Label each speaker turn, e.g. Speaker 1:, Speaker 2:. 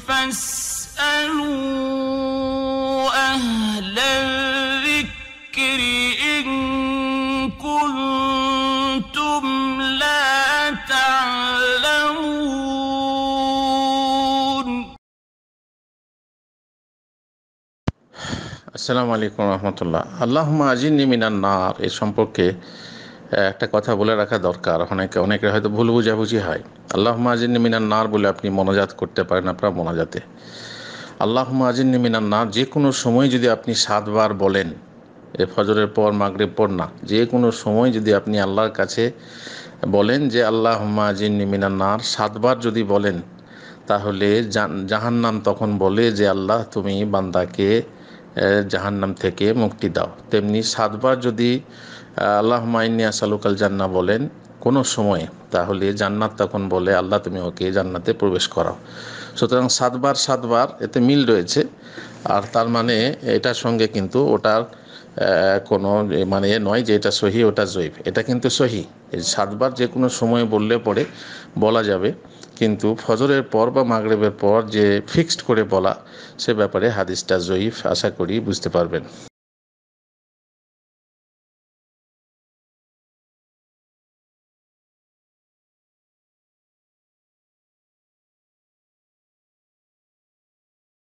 Speaker 1: আসসালামু
Speaker 2: আলাইকুম রহমতুল্লাহ আল্লাহ আজিনী নিমিনান্নার এ সম্পর্কে একটা কথা বলে রাখা দরকার অনেকে অনেকের হয়তো ভুল বুঝাবুঝি হয় আল্লাহ মাজিন মিনার নার বলে আপনি মনাজাত করতে পারেন আপনার মোনাজাতে আল্লাহ মাজিন মিনার নার যে কোনো সময় যদি আপনি সাতবার বলেন এ ফজরের পর মাগরেব পর না যে কোনো সময় যদি আপনি আল্লাহর কাছে বলেন যে আল্লাহ মাজিন মিনার নার সাতবার যদি বলেন তাহলে জাহান্নাম তখন বলে যে আল্লাহ তুমি বান্দাকে জাহান্নাম থেকে মুক্তি দাও তেমনি সাতবার যদি আল্লাহ মাইনি আসালুকাল জান্না বলেন কোনো সময়ে তাহলে জান্নাত তখন বলে আল্লাহ তুমি ওকে জান্নাতে প্রবেশ করাও সুতরাং সাতবার সাতবার এতে মিল রয়েছে আর তার মানে এটার সঙ্গে কিন্তু ওটার কোনো মানে এ নয় যে এটা সহি ওটা জৈব এটা কিন্তু সহি সাতবার যে কোনো সময় বললে পরে বলা যাবে কিন্তু ফজরের পর বা মাগরেবের পর যে ফিক্সড করে বলা সে ব্যাপারে হাদিসটা জয়ীফ আশা করি বুঝতে পারবেন